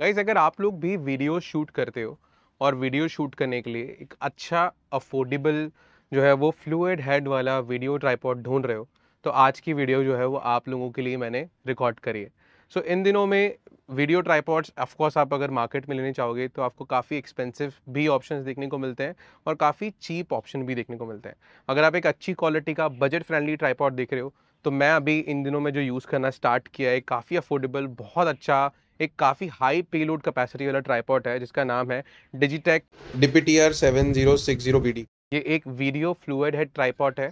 guys अगर आप लोग भी वीडियो शूट करते हो और वीडियो शूट करने के लिए एक अच्छा अफोर्डेबल जो है वो फ्लूड हेड वाला वीडियो ट्राईपॉड ढूंढ रहे हो तो आज की वीडियो जो है वो आप लोगों के लिए मैंने रिकॉर्ड करी है सो so, इन दिनों में वीडियो ट्राईपॉड्स ऑफकोर्स आप अगर मार्केट में लेने चाहोगे तो आपको काफ़ी एक्सपेंसिव भी ऑप्शंस देखने को मिलते हैं और काफ़ी चीप ऑप्शन भी देखने को मिलते हैं अगर आप एक अच्छी क्वालिटी का बजट फ्रेंडली ट्राईपॉड देख रहे हो तो मैं अभी इन दिनों में जो यूज़ करना स्टार्ट किया है काफ़ी अफोर्डेबल बहुत अच्छा एक काफ़ी हाई पेलोड कैपेसिटी वाला ट्राईपॉट है जिसका नाम है Digitek DP T R seven zero six zero B D ये एक वीडियो फ्लूड है ट्राईपॉट है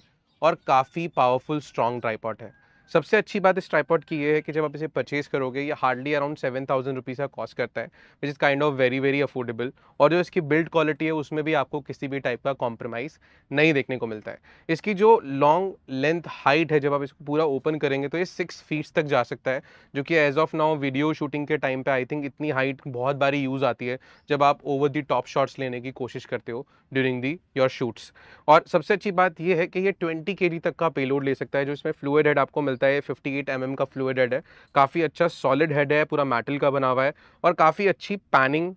और काफ़ी पावरफुल स्ट्रॉन्ग ट्राईपॉट है सबसे अच्छी बात इस ट्राईपॉड की ये है कि जब आप इसे परचेज़ करोगे ये hardly around seven thousand rupees का कॉस्ट करता है which is kind of very very affordable और जो इसकी बिल्ड क्वालिटी है उसमें भी आपको किसी भी टाइप का कॉम्प्रोमाइज़ नहीं देखने को मिलता है इसकी जो लॉन्ग लेंथ हाइट है जब आप इसको पूरा ओपन करेंगे तो ये सिक्स फीट्स तक जा सकता है जो कि as of now video shooting के टाइम पर आई थिंक इतनी हाइट बहुत बारी यूज़ आती है जब आप ओवर दी टॉप शॉट्स लेने की कोशिश करते हो ड्यूरिंग दी योर शूट्स और सबसे अच्छी बात यह है कि ये ट्वेंटी के तक का पेलोड ले सकता है जो इसमें फ्लूड हेड आपको मिल मिलता है फिफ्टी एट mm का फ्लूड हेड है काफ़ी अच्छा सॉलिड हेड है पूरा मेटल का बना हुआ है और काफ़ी अच्छी पैनिंग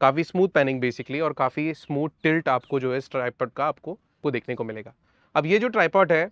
काफ़ी स्मूथ पैनिंग बेसिकली और काफ़ी स्मूथ टिल्ट आपको जो है इस ट्राईपॉड का आपको वो देखने को मिलेगा अब ये जो ट्राईपॉड है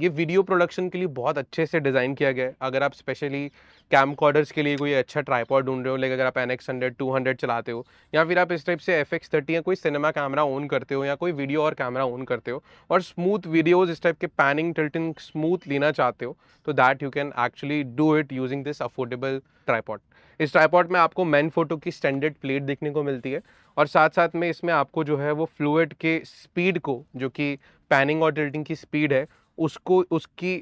ये वीडियो प्रोडक्शन के लिए बहुत अच्छे से डिज़ाइन किया गया है अगर आप स्पेशली कैम कॉर्डर्स के लिए कोई अच्छा ट्राईपॉड ढूंढ रहे हो लेकिन अगर आप N X hundred two hundred चलाते हो या फिर आप इस टाइप से एफ एक्स थर्टी या कोई सिनेमा कैमरा ऑन करते हो या कोई वीडियो और कैमरा ऑन करते हो और स्मूथ वीडियोज इस टाइप के पैनिंग टिल्टिंग स्मूथ लेना चाहते हो तो that you can actually do it using this affordable tripod इस ट्राईपॉड में आपको मैन फोटो की स्टैंडर्ड प्लेट देखने को मिलती है और साथ साथ में इसमें आपको जो है वो फ्लूड के स्पीड को जो कि पैनिंग और टिल्टिंग की स्पीड है उसको उसकी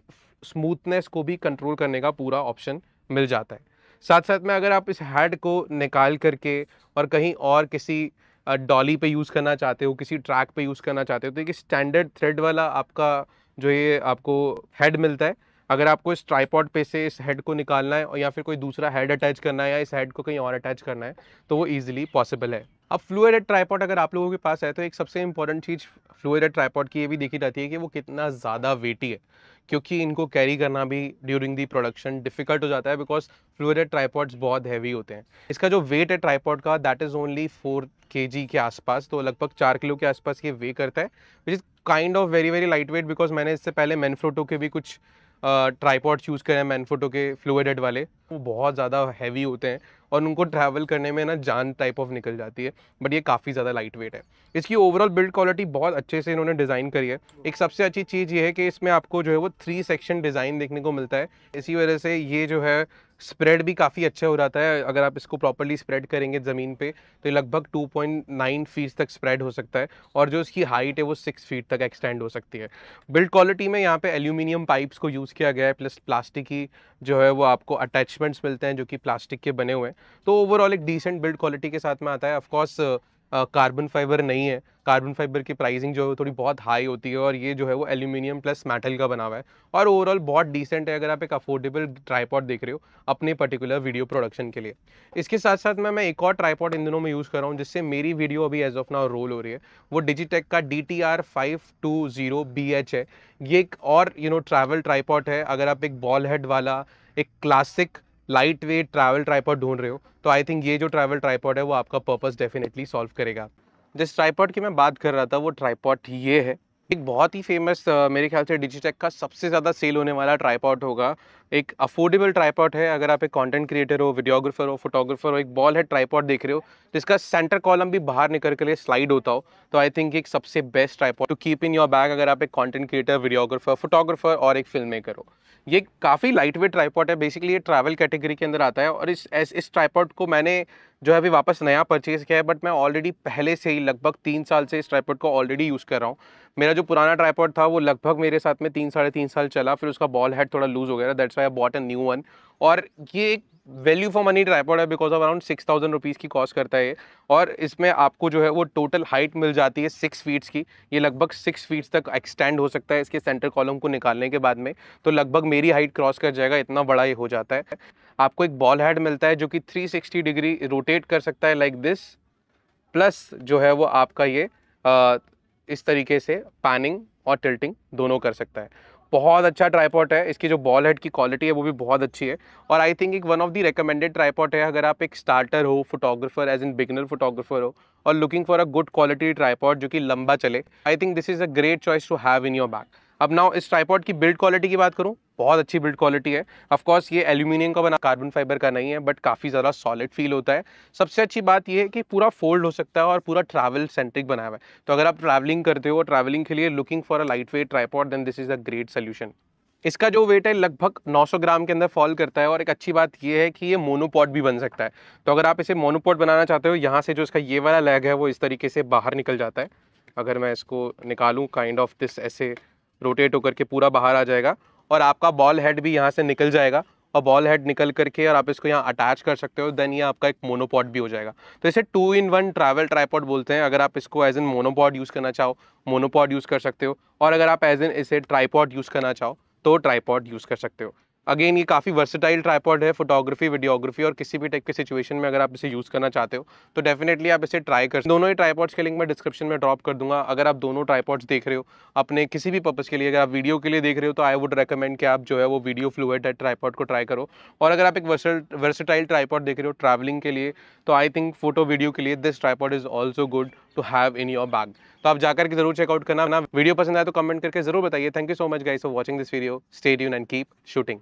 स्मूथनेस को भी कंट्रोल करने का पूरा ऑप्शन मिल जाता है साथ साथ में अगर आप इस हेड को निकाल करके और कहीं और किसी डॉली पे यूज़ करना चाहते हो किसी ट्रैक पे यूज़ करना चाहते हो तो एक स्टैंडर्ड थ्रेड वाला आपका जो ये आपको हेड मिलता है अगर आपको इस ट्राईपॉड पे से इस हेड को निकालना है और या फिर कोई दूसरा हेड अटैच करना है या इस हेड को कहीं और अटैच करना है तो वो ईज़िली पॉसिबल है अब फ्लूडेड ट्राईपॉड अगर आप लोगों के पास है तो एक सबसे इंपॉर्टेंट चीज़ फ्लूडेड ट्राईपॉड की ये भी देखी जाती है कि वो कितना ज़्यादा वेटी है क्योंकि इनको कैरी करना भी ड्यूरिंग दी प्रोडक्शन डिफिकल्ट हो जाता है बिकॉज फ्लूडेड ट्राईपॉड्स बहुत हैवी होते हैं इसका जो वेट है ट्राईपॉड का दैट इज़ ओनली फोर के जी के आसपास तो लगभग चार किलो के आसपास ये वे करता है which is kind of very very lightweight because मैंने इससे पहले मैनफ्रोटो के भी कुछ ट्राईपॉड चूज़ करें मैनफोटो के फ्लूडेड वाले वो बहुत ज़्यादा हैवी होते हैं और उनको ट्रैवल करने में ना जान टाइप ऑफ निकल जाती है बट ये काफ़ी ज़्यादा लाइट वेट है इसकी ओवरऑल बिल्ड क्वालिटी बहुत अच्छे से इन्होंने डिज़ाइन करी है एक सबसे अच्छी चीज़ ये है कि इसमें आपको जो है वो थ्री सेक्शन डिज़ाइन देखने को मिलता है इसी वजह से ये जो है स्प्रेड भी काफ़ी अच्छा हो जाता है अगर आप इसको प्रॉपरली स्प्रेड करेंगे ज़मीन पे तो लगभग 2.9 फीट तक स्प्रेड हो सकता है और जो इसकी हाइट है वो सिक्स फीट तक एक्सटेंड हो सकती है बिल्ड क्वालिटी में यहाँ पे एल्यूमिनियम पाइप्स को यूज़ किया गया है प्लस प्लास्टिक की जो है वो आपको अटैचमेंट्स मिलते हैं जो कि प्लास्टिक के बने हुए हैं तो ओवरऑल एक डिसेंट बिल्ड क्वालिटी के साथ में आता है ऑफकोर्स कार्बन फाइबर नहीं है कार्बन फाइबर की प्राइसिंग जो है थोड़ी बहुत हाई होती है और ये जो है वो एल्यूमिनियम प्लस मेटल का बना हुआ है और ओवरऑल बहुत डिसेंट है अगर आप एक अफोर्डेबल ट्राईपॉड देख रहे हो अपने पर्टिकुलर वीडियो प्रोडक्शन के लिए इसके साथ साथ मैं मैं एक और ट्राईपॉड इन दिनों में यूज़ कर रहा हूँ जिससे मेरी वीडियो अभी एज ऑफ नाउ रोल हो रही है वो डिजिटेक का D T R five two zero B H है ये एक और यू नो ट्रैवल ट्राईपॉड है अगर आप एक बॉल हेड वाला एक classic light weight travel tripod ढूंढ रहे हो तो आई थिंक ये जो ट्रैवल ट्राईपॉड है वो आपका पर्पज़ डेफिनेटली सॉल्व करेगा जिस ट्राईपॉड की मैं बात कर रहा था वो ट्राईपॉड ये है एक बहुत ही फेमस मेरे ख्याल से डिजिटेक का सबसे ज़्यादा सेल होने वाला ट्राईपॉड होगा एक अफोर्डेबल ट्राईपॉड है अगर आप एक कंटेंट क्रिएटर हो वीडियोग्राफर हो फोटोग्राफर हो एक बॉल हेड ट्राईपॉड देख रहे हो जिसका सेंटर कॉलम भी बाहर निकल के लिए स्लाइड होता हो तो आई थिंक एक सबसे best tripod to keep in your bag अगर आप एक कॉन्टेंट क्रिएटर वीडियोग्राफर फोटोग्राफर और एक फिल्म मेकर हो ये काफ़ी लाइट वेट ट्राईपॉड है बेसिकली ये ट्रैवल कैटेगरी के अंदर आता है और इस इस ट्राईपॉड को मैंने जो है अभी वापस नया परचेज़ किया है बट मैं ऑलरेडी पहले से ही लगभग तीन साल से इस ट्राईपोर्ट को ऑलरेडी यूज़ कर रहा हूँ मेरा जो पुराना ट्राईपोर्ट था वो लगभग मेरे साथ में तीन साढ़े तीन साल चला फिर उसका बॉल हेड थोड़ा लूज़ हो गया था that's why I bought a new one और ये एक वैल्यू फॉर मनी ट्राईपॉड है because of around six thousand rupees की कॉस्ट करता है और इसमें आपको जो है वो टोटल हाइट मिल जाती है सिक्स फीट्स की ये लगभग सिक्स फीट्स तक एक्सटेंड हो सकता है इसके सेंटर कॉलम को निकालने के बाद में तो लगभग मेरी हाइट क्रॉस कर जाएगा इतना बड़ा ये हो जाता है आपको एक बॉल हेड मिलता है जो कि थ्री सिक्सटी डिग्री रोटेट कर सकता है लाइक दिस प्लस जो है वो आपका ये आ, इस तरीके से पैनिंग और टिल्टिंग दोनों कर सकता है बहुत अच्छा ट्राईपॉट है इसकी जो बॉल हेड की क्वालिटी है वो भी बहुत अच्छी है और आई थिंक एक one of the recommended tripod है अगर आप एक स्टार्टर हो photographer as in beginner photographer हो और looking for a good quality tripod जो कि लंबा चले I think this is a great choice to have in your bag अब नाउ इस ट्राईपॉट की बिल्ड क्वालिटी की बात करूँ बहुत अच्छी बिल्ड क्वालिटी है ऑफकोर्स ये एल्यूमिनियम का बना कार्बन फाइबर का नहीं है बट काफ़ी ज़्यादा सॉलिड फील होता है सबसे अच्छी बात यह है कि पूरा फोल्ड हो सकता है और पूरा ट्रैवल सेंट्रिक बनाया हुआ है तो अगर आप ट्रैवलिंग करते हो ट्रैवलिंग के लिए looking for a light weight tripod then this is a great solution इसका जो वेट है लगभग 900 ग्राम के अंदर फॉल करता है और एक अच्छी बात यह है कि ये मोनोपॉट भी बन सकता है तो अगर आप इसे मोनोपॉट बनाना चाहते हो यहाँ से जो इसका ये वाला लेग है वो इस तरीके से बाहर निकल जाता है अगर मैं इसको निकालूँ काइंड ऑफ दिस ऐसे रोटेट होकर के पूरा बाहर आ जाएगा और आपका बॉल हेड भी यहाँ से निकल जाएगा और बॉल हेड निकल करके और आप इसको यहाँ अटैच कर सकते हो देन ये आपका एक मोनोपॉड भी हो जाएगा तो इसे two in one travel tripod बोलते हैं अगर आप इसको एज एन मोनोपॉड यूज़ करना चाहो मोनोपॉड यूज़ कर सकते हो और अगर आप एज एन इसे ट्राईपॉड यूज़ करना चाहो तो ट्राईपॉड यूज़ कर सकते हो अगेन ये काफ़ी वर्सटाइल ट्राईपॉड है फोटोग्राफी वीडियोग्राफी और किसी भी टाइप के सिचुएशन में अगर आप इसे यूज़ करना चाहते हो तो डेफिनेटली आप इसे ट्राई कर दोनों ही ट्राईपॉड्स के लिंक मैं डिस्क्रिप्शन में ड्रॉप कर दूंगा अगर आप दोनों ट्राईपॉड्स देख रहे हो अपने किसी भी पर्पज़ के लिए अगर आप वीडियो के लिए देख रहे हो तो आई वुड रिकमेंड कि आप जो है वो वीडियो फ्लूड ट्राईपॉड को ट्राई करो और अगर आप एक वर्सटाइल ट्राईपॉड देख रहे हो ट्रैवलिंग के लिए तो आई थिंक फोटो वीडियो के लिए this tripod is also good to have in your bag तो आप जाकर के जरूर चेकआउट करना ना वीडियो पसंद आए तो कमेंट करके जरूर बताइए thank you so much guys for watching this video stay यून एंड कीप शूटिंग